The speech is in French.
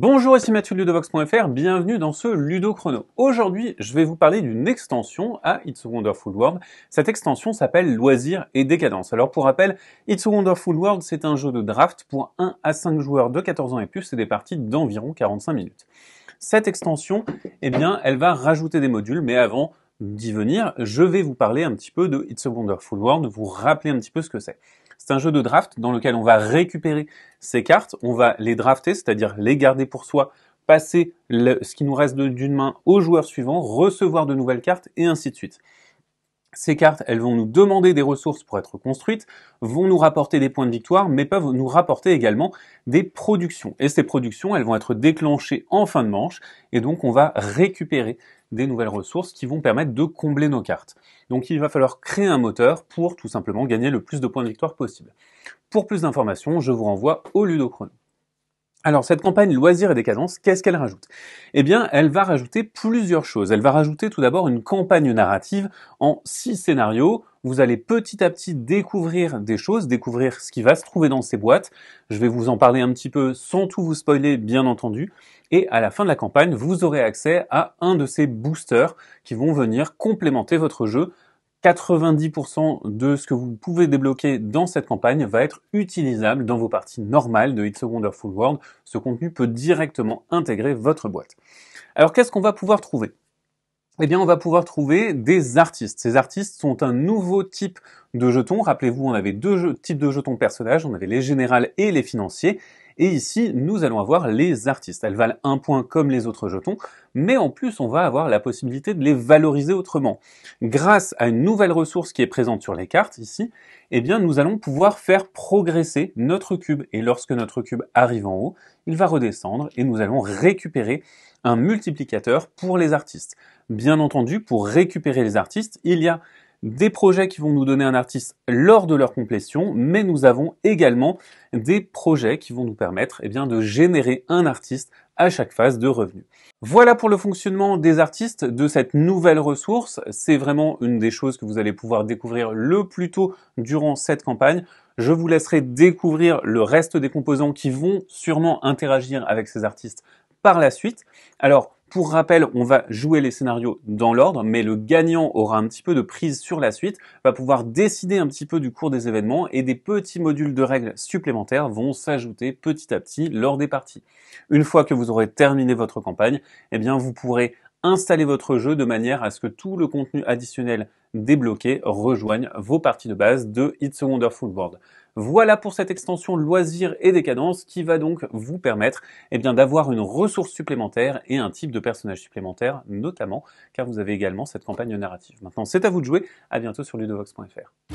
Bonjour, ici Mathieu de Ludovox.fr, bienvenue dans ce Ludo Chrono. Aujourd'hui, je vais vous parler d'une extension à It's a Wonderful World. Cette extension s'appelle Loisirs et Décadence. Alors pour rappel, It's a Wonderful World, c'est un jeu de draft pour 1 à 5 joueurs de 14 ans et plus C'est des parties d'environ 45 minutes. Cette extension, eh bien, elle va rajouter des modules, mais avant d'y venir, je vais vous parler un petit peu de It's a Wonderful World, vous rappeler un petit peu ce que c'est. C'est un jeu de draft dans lequel on va récupérer ces cartes, on va les drafter, c'est-à-dire les garder pour soi, passer ce qui nous reste d'une main au joueur suivant, recevoir de nouvelles cartes et ainsi de suite. Ces cartes, elles vont nous demander des ressources pour être construites, vont nous rapporter des points de victoire, mais peuvent nous rapporter également des productions. Et ces productions, elles vont être déclenchées en fin de manche, et donc on va récupérer des nouvelles ressources qui vont permettre de combler nos cartes. Donc il va falloir créer un moteur pour tout simplement gagner le plus de points de victoire possible. Pour plus d'informations, je vous renvoie au ludochron alors cette campagne loisirs et décadence, qu'est-ce qu'elle rajoute Eh bien, elle va rajouter plusieurs choses. Elle va rajouter tout d'abord une campagne narrative en six scénarios. Vous allez petit à petit découvrir des choses, découvrir ce qui va se trouver dans ces boîtes. Je vais vous en parler un petit peu sans tout vous spoiler, bien entendu. Et à la fin de la campagne, vous aurez accès à un de ces boosters qui vont venir complémenter votre jeu 90% de ce que vous pouvez débloquer dans cette campagne va être utilisable dans vos parties normales de It's a Wonderful World. Ce contenu peut directement intégrer votre boîte. Alors qu'est-ce qu'on va pouvoir trouver eh bien, on va pouvoir trouver des artistes. Ces artistes sont un nouveau type de jetons. Rappelez-vous, on avait deux types de jetons personnages. On avait les générales et les financiers. Et ici, nous allons avoir les artistes. Elles valent un point comme les autres jetons, mais en plus, on va avoir la possibilité de les valoriser autrement. Grâce à une nouvelle ressource qui est présente sur les cartes ici, eh bien, nous allons pouvoir faire progresser notre cube. Et lorsque notre cube arrive en haut, il va redescendre et nous allons récupérer un multiplicateur pour les artistes. Bien entendu, pour récupérer les artistes, il y a des projets qui vont nous donner un artiste lors de leur complétion, mais nous avons également des projets qui vont nous permettre eh bien, de générer un artiste à chaque phase de revenu. Voilà pour le fonctionnement des artistes de cette nouvelle ressource. C'est vraiment une des choses que vous allez pouvoir découvrir le plus tôt durant cette campagne. Je vous laisserai découvrir le reste des composants qui vont sûrement interagir avec ces artistes par la suite. Alors, pour rappel, on va jouer les scénarios dans l'ordre, mais le gagnant aura un petit peu de prise sur la suite, va pouvoir décider un petit peu du cours des événements et des petits modules de règles supplémentaires vont s'ajouter petit à petit lors des parties. Une fois que vous aurez terminé votre campagne, eh bien, vous pourrez installer votre jeu de manière à ce que tout le contenu additionnel débloqué rejoigne vos parties de base de It's a Wonderful World. Voilà pour cette extension loisirs et décadence qui va donc vous permettre eh d'avoir une ressource supplémentaire et un type de personnage supplémentaire notamment car vous avez également cette campagne narrative. Maintenant c'est à vous de jouer, à bientôt sur ludovox.fr.